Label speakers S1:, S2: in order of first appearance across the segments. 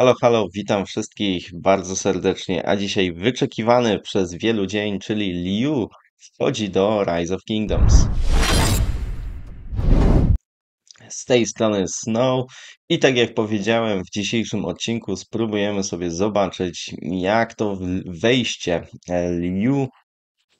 S1: Halo, halo, witam wszystkich bardzo serdecznie. A dzisiaj wyczekiwany przez wielu dzień, czyli Liu wchodzi do Rise of Kingdoms. Z tej strony Snow i tak jak powiedziałem w dzisiejszym odcinku spróbujemy sobie zobaczyć jak to wejście e, Liu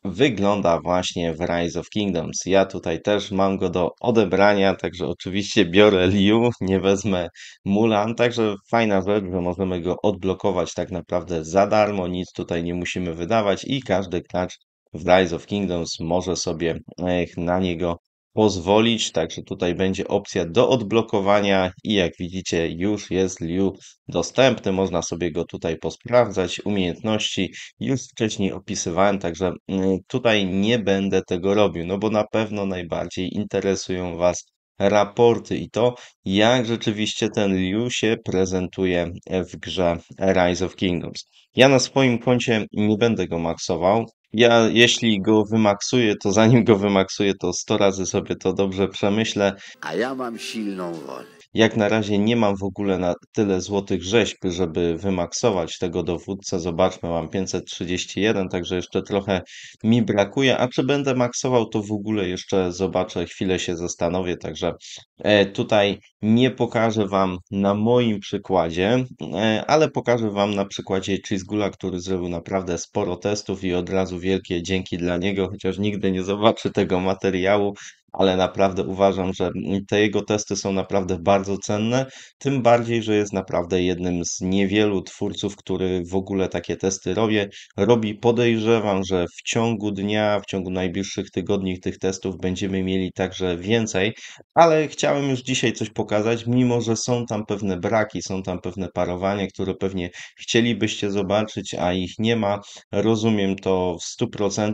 S1: wygląda właśnie w Rise of Kingdoms. Ja tutaj też mam go do odebrania, także oczywiście biorę Liu, nie wezmę Mulan, także fajna rzecz, że możemy go odblokować tak naprawdę za darmo, nic tutaj nie musimy wydawać i każdy klacz w Rise of Kingdoms może sobie e, na niego pozwolić, także tutaj będzie opcja do odblokowania i jak widzicie już jest Liu dostępny, można sobie go tutaj posprawdzać, umiejętności już wcześniej opisywałem, także mm, tutaj nie będę tego robił, no bo na pewno najbardziej interesują Was raporty i to, jak rzeczywiście ten Liu się prezentuje w grze Rise of Kingdoms. Ja na swoim koncie nie będę go maksował, ja jeśli go wymaksuję, to zanim go wymaksuję, to 100 razy sobie to dobrze przemyślę. A ja mam silną wolę. Jak na razie nie mam w ogóle na tyle złotych rzeźb, żeby wymaksować tego dowódcę. Zobaczmy, mam 531, także jeszcze trochę mi brakuje. A czy będę maksował, to w ogóle jeszcze zobaczę, chwilę się zastanowię. Także e, tutaj nie pokażę Wam na moim przykładzie, e, ale pokażę Wam na przykładzie Gula, który zrobił naprawdę sporo testów i od razu wielkie dzięki dla niego, chociaż nigdy nie zobaczy tego materiału ale naprawdę uważam, że te jego testy są naprawdę bardzo cenne, tym bardziej, że jest naprawdę jednym z niewielu twórców, który w ogóle takie testy robi. Robi podejrzewam, że w ciągu dnia, w ciągu najbliższych tygodni tych testów będziemy mieli także więcej, ale chciałem już dzisiaj coś pokazać, mimo że są tam pewne braki, są tam pewne parowanie, które pewnie chcielibyście zobaczyć, a ich nie ma. Rozumiem to w 100%,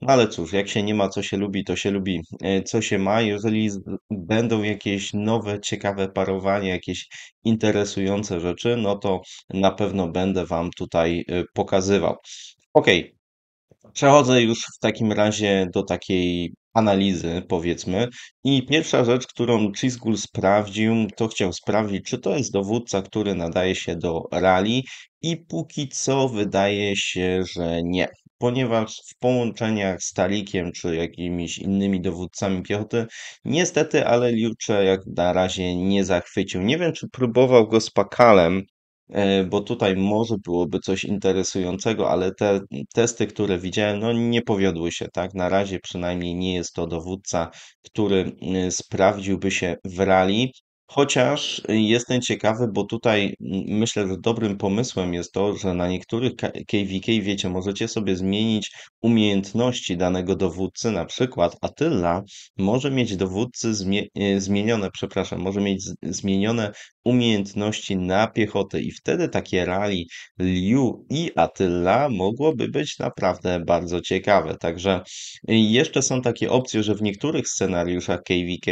S1: no ale cóż, jak się nie ma, co się lubi, to się lubi, e, co się ma, jeżeli będą jakieś nowe, ciekawe parowania, jakieś interesujące rzeczy, no to na pewno będę Wam tutaj y, pokazywał. Ok, przechodzę już w takim razie do takiej analizy, powiedzmy. I pierwsza rzecz, którą Chisgul sprawdził, to chciał sprawdzić, czy to jest dowódca, który nadaje się do rally i póki co wydaje się, że nie ponieważ w połączeniach z Talikiem czy jakimiś innymi dowódcami piechoty, niestety, ale Liucze jak na razie nie zachwycił. Nie wiem, czy próbował go z Pakalem, e, bo tutaj może byłoby coś interesującego, ale te testy, które widziałem, no nie powiodły się, tak? Na razie przynajmniej nie jest to dowódca, który e, sprawdziłby się w rali. Chociaż y, jestem ciekawy, bo tutaj myślę, że dobrym pomysłem jest to, że na niektórych KVK, wiecie, możecie sobie zmienić umiejętności danego dowódcy, na przykład Attila może mieć dowódcy y, zmienione, przepraszam, może mieć zmienione umiejętności na piechotę i wtedy takie rally Liu i Attila mogłoby być naprawdę bardzo ciekawe. Także y, jeszcze są takie opcje, że w niektórych scenariuszach KVK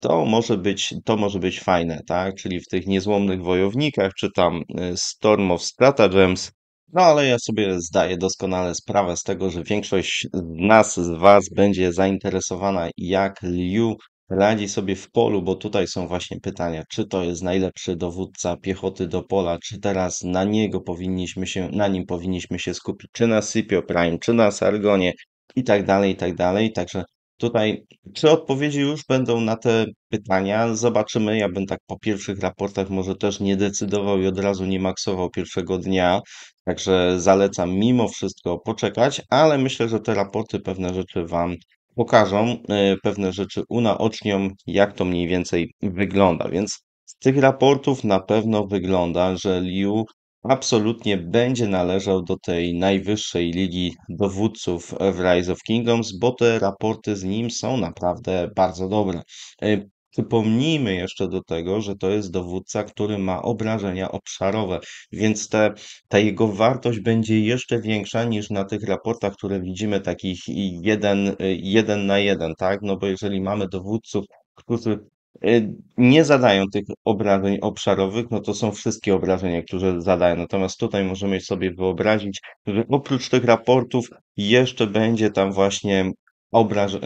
S1: to może być, to może być fajne, tak? Czyli w tych niezłomnych wojownikach, czy tam y, Storm of Stratagems, no ale ja sobie zdaję doskonale sprawę z tego, że większość z nas, z Was będzie zainteresowana, jak Liu radzi sobie w polu, bo tutaj są właśnie pytania, czy to jest najlepszy dowódca piechoty do pola, czy teraz na niego powinniśmy się, na nim powinniśmy się skupić, czy na Sipio Prime, czy na Sargonie i tak dalej, i tak dalej. Także tutaj, czy odpowiedzi już będą na te pytania, zobaczymy. Ja bym tak po pierwszych raportach może też nie decydował i od razu nie maksował pierwszego dnia, także zalecam mimo wszystko poczekać, ale myślę, że te raporty pewne rzeczy Wam pokażą y, pewne rzeczy, unaocznią, jak to mniej więcej wygląda. Więc z tych raportów na pewno wygląda, że Liu absolutnie będzie należał do tej najwyższej ligi dowódców w Rise of Kingdoms, bo te raporty z nim są naprawdę bardzo dobre. Y, Przypomnijmy jeszcze do tego, że to jest dowódca, który ma obrażenia obszarowe, więc te, ta jego wartość będzie jeszcze większa niż na tych raportach, które widzimy takich jeden, y, jeden na jeden, tak? No bo jeżeli mamy dowódców, którzy y, nie zadają tych obrażeń obszarowych, no to są wszystkie obrażenia, które zadają. Natomiast tutaj możemy sobie wyobrazić, że oprócz tych raportów jeszcze będzie tam właśnie obraż, e,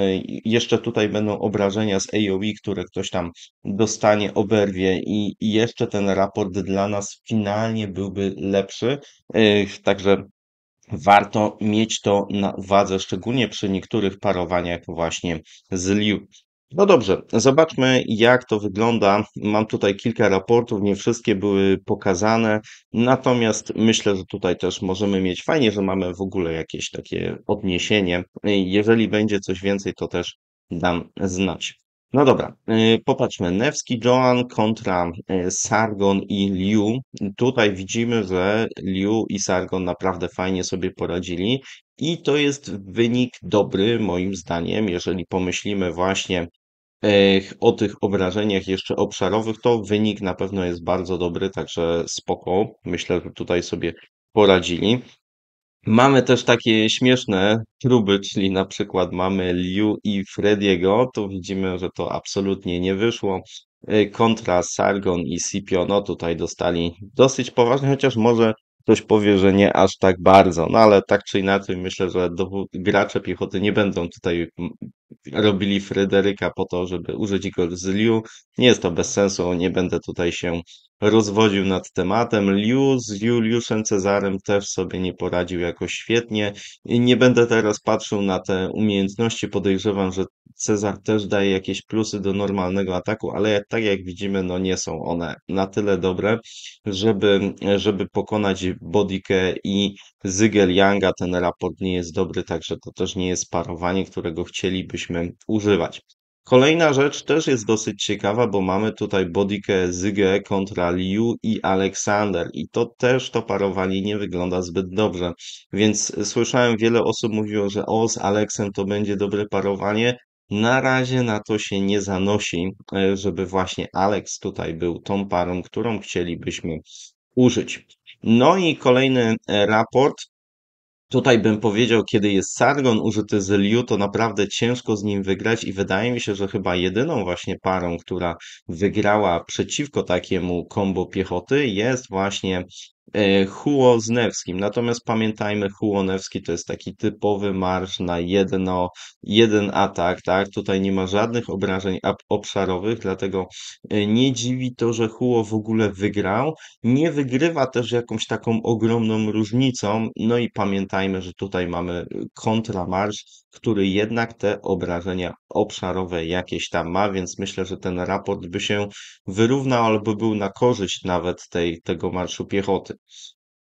S1: jeszcze tutaj będą obrażenia z AOE, które ktoś tam dostanie, oberwie i, i jeszcze ten raport dla nas finalnie byłby lepszy. E, także warto mieć to na uwadze, szczególnie przy niektórych parowaniach właśnie z Liu. No dobrze, zobaczmy jak to wygląda. Mam tutaj kilka raportów, nie wszystkie były pokazane, natomiast myślę, że tutaj też możemy mieć fajnie, że mamy w ogóle jakieś takie odniesienie. Jeżeli będzie coś więcej, to też dam znać. No dobra, y, popatrzmy. Nevski Joan kontra y, Sargon i Liu. Tutaj widzimy, że Liu i Sargon naprawdę fajnie sobie poradzili i to jest wynik dobry moim zdaniem, jeżeli pomyślimy właśnie o tych obrażeniach jeszcze obszarowych, to wynik na pewno jest bardzo dobry, także spoko. Myślę, że tutaj sobie poradzili. Mamy też takie śmieszne próby, czyli na przykład mamy Liu i Frediego, tu widzimy, że to absolutnie nie wyszło. E, kontra Sargon i Sipio, no tutaj dostali dosyć poważnie, chociaż może ktoś powie, że nie aż tak bardzo, no ale tak czy inaczej myślę, że gracze piechoty nie będą tutaj robili Frederyka po to, żeby użyć go z Liu. Nie jest to bez sensu, nie będę tutaj się rozwodził nad tematem. Liu z Juliuszem Cezarem też sobie nie poradził jakoś świetnie. I nie będę teraz patrzył na te umiejętności. Podejrzewam, że Cezar też daje jakieś plusy do normalnego ataku, ale jak, tak jak widzimy, no nie są one na tyle dobre, żeby, żeby pokonać Bodikę i Zygel Yanga. Ten raport nie jest dobry, także to też nie jest parowanie, którego chcielibyśmy moglibyśmy używać. Kolejna rzecz też jest dosyć ciekawa, bo mamy tutaj Bodike Zygę kontra Liu i Aleksander i to też to parowanie nie wygląda zbyt dobrze, więc słyszałem wiele osób mówiło, że o z Aleksem to będzie dobre parowanie, na razie na to się nie zanosi, e, żeby właśnie Alex tutaj był tą parą, którą chcielibyśmy użyć. No i kolejny e, raport Tutaj bym powiedział, kiedy jest Sargon użyty z Liu, to naprawdę ciężko z nim wygrać i wydaje mi się, że chyba jedyną właśnie parą, która wygrała przeciwko takiemu kombo piechoty jest właśnie E, Huoznewskim. Natomiast pamiętajmy, Huonewski to jest taki typowy marsz na jedno, jeden atak, tak? Tutaj nie ma żadnych obrażeń obszarowych, dlatego e, nie dziwi to, że Huo w ogóle wygrał. Nie wygrywa też jakąś taką ogromną różnicą. No i pamiętajmy, że tutaj mamy e, kontramarsz, który jednak te obrażenia obszarowe jakieś tam ma, więc myślę, że ten raport by się wyrównał albo był na korzyść nawet tej, tego marszu piechoty.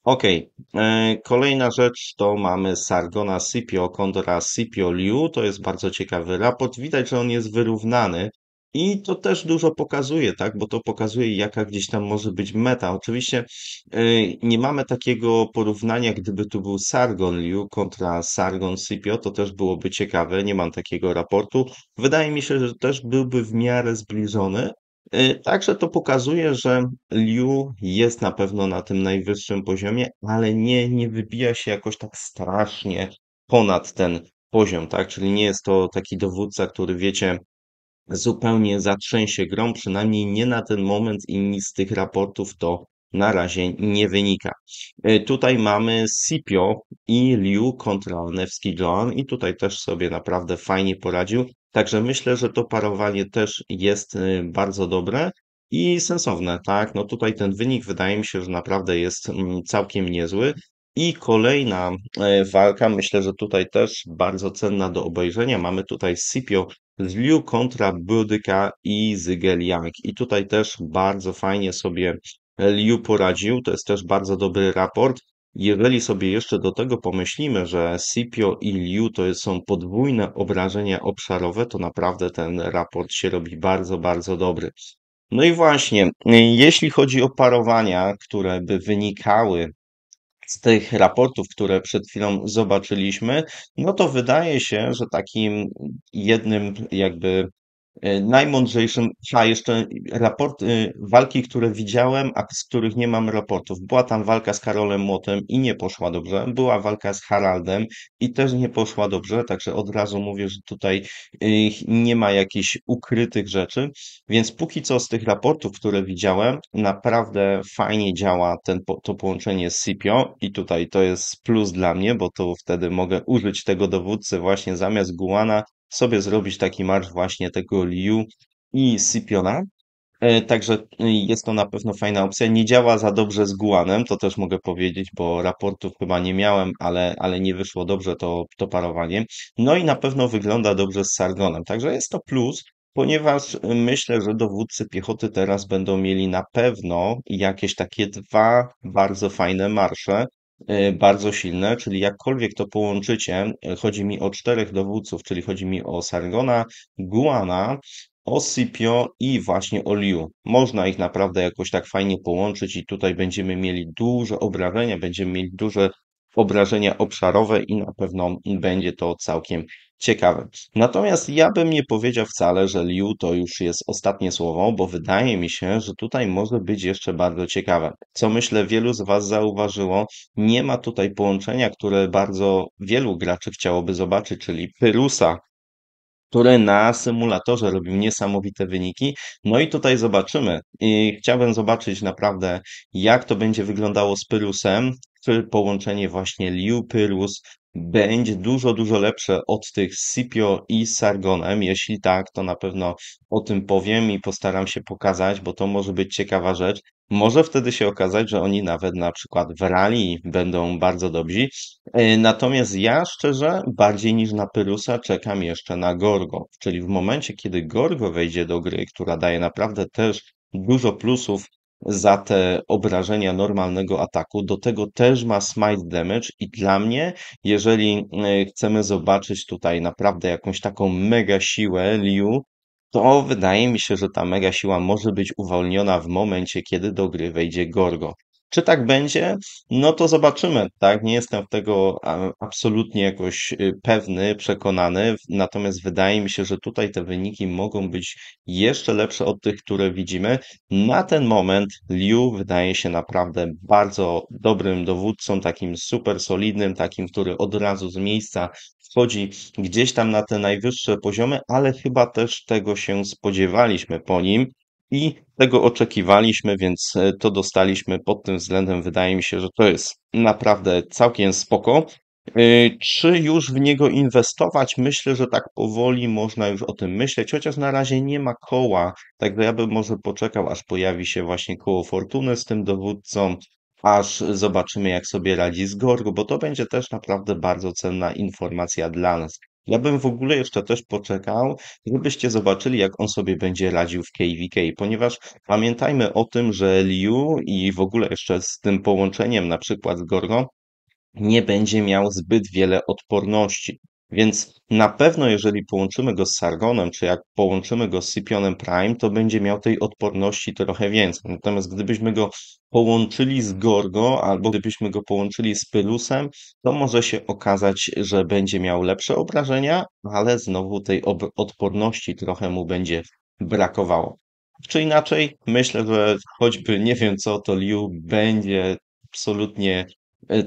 S1: Okej, okay. E, kolejna rzecz to mamy Sargona Scipio Kondora Scipio Liu. To jest bardzo ciekawy raport. Widać, że on jest wyrównany i to też dużo pokazuje, tak? Bo to pokazuje, jaka gdzieś tam może być meta. Oczywiście yy, nie mamy takiego porównania, gdyby tu był Sargon Liu kontra Sargon Scipio, to też byłoby ciekawe. Nie mam takiego raportu. Wydaje mi się, że też byłby w miarę zbliżony. E, także to pokazuje, że Liu jest na pewno na tym najwyższym poziomie, ale nie, nie wybija się jakoś tak strasznie ponad ten poziom, tak? Czyli nie jest to taki dowódca, który wiecie, zupełnie zatrzęsie grą, przynajmniej nie na ten moment i nic z tych raportów to na razie nie wynika. E, tutaj mamy Sipio i Liu kontra Newski Joan i tutaj też sobie naprawdę fajnie poradził. Także myślę, że to parowanie też jest e, bardzo dobre i sensowne, tak? No tutaj ten wynik wydaje mi się, że naprawdę jest mm, całkiem niezły. I kolejna e, walka, myślę, że tutaj też bardzo cenna do obejrzenia. Mamy tutaj Sipio Liu kontra Budyka i Zygeliang. I tutaj też bardzo fajnie sobie Liu poradził. To jest też bardzo dobry raport. Jeżeli sobie jeszcze do tego pomyślimy, że Scipio i Liu to są podwójne obrażenia obszarowe, to naprawdę ten raport się robi bardzo, bardzo dobry. No i właśnie, jeśli chodzi o parowania, które by wynikały z tych raportów, które przed chwilą zobaczyliśmy, no to wydaje się, że takim jednym jakby E, najmądrzejszym, a jeszcze raport, e, walki, które widziałem, a z których nie mam raportów. Była tam walka z Karolem Młotem i nie poszła dobrze. Była walka z Haraldem i też nie poszła dobrze, także od razu mówię, że tutaj e, nie ma jakichś ukrytych rzeczy, więc póki co z tych raportów, które widziałem, naprawdę fajnie działa ten, to połączenie z Sipio i tutaj to jest plus dla mnie, bo to wtedy mogę użyć tego dowódcy właśnie zamiast Guana sobie zrobić taki marsz właśnie tego Liu i Sipiona. E, także e, jest to na pewno fajna opcja. Nie działa za dobrze z Guanem, to też mogę powiedzieć, bo raportów chyba nie miałem, ale, ale nie wyszło dobrze to, to parowanie. No i na pewno wygląda dobrze z Sargonem. Także jest to plus, ponieważ e, myślę, że dowódcy piechoty teraz będą mieli na pewno jakieś takie dwa bardzo fajne marsze. E, bardzo silne, czyli jakkolwiek to połączycie, e, chodzi mi o czterech dowódców, czyli chodzi mi o Sargona, Guana, Osipio i właśnie o Liu. Można ich naprawdę jakoś tak fajnie połączyć i tutaj będziemy mieli duże obrażenia, będziemy mieli duże obrażenia obszarowe i na pewno będzie to całkiem ciekawe. Natomiast ja bym nie powiedział wcale, że Liu to już jest ostatnie słowo, bo wydaje mi się, że tutaj może być jeszcze bardzo ciekawe. Co myślę wielu z Was zauważyło, nie ma tutaj połączenia, które bardzo wielu graczy chciałoby zobaczyć, czyli Pyrusa, który na symulatorze robił niesamowite wyniki. No i tutaj zobaczymy. I chciałbym zobaczyć naprawdę, jak to będzie wyglądało z Pyrusem, połączenie właśnie Liu-Pyrus będzie dużo, dużo lepsze od tych Sipio i Sargonem. Jeśli tak, to na pewno o tym powiem i postaram się pokazać, bo to może być ciekawa rzecz. Może wtedy się okazać, że oni nawet na przykład w rally będą bardzo dobrzy. E, natomiast ja szczerze, bardziej niż na Pyrusa, czekam jeszcze na Gorgo. Czyli w momencie, kiedy Gorgo wejdzie do gry, która daje naprawdę też dużo plusów za te obrażenia normalnego ataku. Do tego też ma smite damage i dla mnie, jeżeli e, chcemy zobaczyć tutaj naprawdę jakąś taką mega siłę Liu, to wydaje mi się, że ta mega siła może być uwolniona w momencie, kiedy do gry wejdzie Gorgo. Czy tak będzie? No to zobaczymy, tak? Nie jestem tego absolutnie jakoś y, pewny, przekonany, natomiast wydaje mi się, że tutaj te wyniki mogą być jeszcze lepsze od tych, które widzimy. Na ten moment Liu wydaje się naprawdę bardzo dobrym dowódcą, takim super solidnym, takim, który od razu z miejsca wchodzi gdzieś tam na te najwyższe poziomy, ale chyba też tego się spodziewaliśmy po nim. I tego oczekiwaliśmy, więc e, to dostaliśmy pod tym względem. Wydaje mi się, że to jest naprawdę całkiem spoko. E, czy już w niego inwestować? Myślę, że tak powoli można już o tym myśleć, chociaż na razie nie ma koła, także ja bym może poczekał, aż pojawi się właśnie koło fortuny z tym dowódcą, aż zobaczymy, jak sobie radzi z Gorgo, bo to będzie też naprawdę bardzo cenna informacja dla nas. Ja bym w ogóle jeszcze też poczekał, żebyście zobaczyli, jak on sobie będzie radził w KVK, ponieważ pamiętajmy o tym, że Liu i w ogóle jeszcze z tym połączeniem, na przykład z Gorgo, nie będzie miał zbyt wiele odporności. Więc na pewno, jeżeli połączymy go z Sargonem, czy jak połączymy go z Sypionem Prime, to będzie miał tej odporności trochę więcej. Natomiast gdybyśmy go połączyli z Gorgo, albo gdybyśmy go połączyli z Pylusem, to może się okazać, że będzie miał lepsze obrażenia, ale znowu tej odporności trochę mu będzie brakowało. Czy inaczej, myślę, że choćby nie wiem co, to Liu będzie absolutnie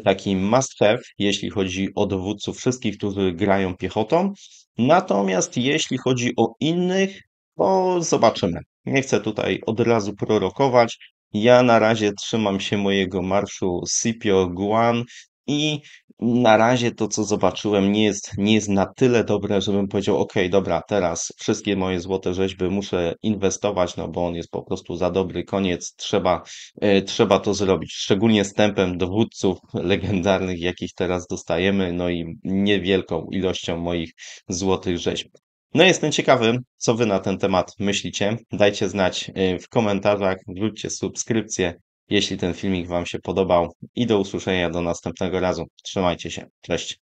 S1: taki must have, jeśli chodzi o dowódców wszystkich, którzy grają piechotą. Natomiast jeśli chodzi o innych, to zobaczymy. Nie chcę tutaj od razu prorokować. Ja na razie trzymam się mojego marszu Sipio Guan, i na razie to, co zobaczyłem, nie jest, nie jest na tyle dobre, żebym powiedział: OK, dobra, teraz wszystkie moje złote rzeźby muszę inwestować, no bo on jest po prostu za dobry, koniec, trzeba, e, trzeba to zrobić. Szczególnie z tempem dowódców legendarnych, jakich teraz dostajemy, no i niewielką ilością moich złotych rzeźb. No jestem ciekawy, co wy na ten temat myślicie. Dajcie znać e, w komentarzach, wróćcie subskrypcję jeśli ten filmik Wam się podobał i do usłyszenia do następnego razu. Trzymajcie się. Cześć.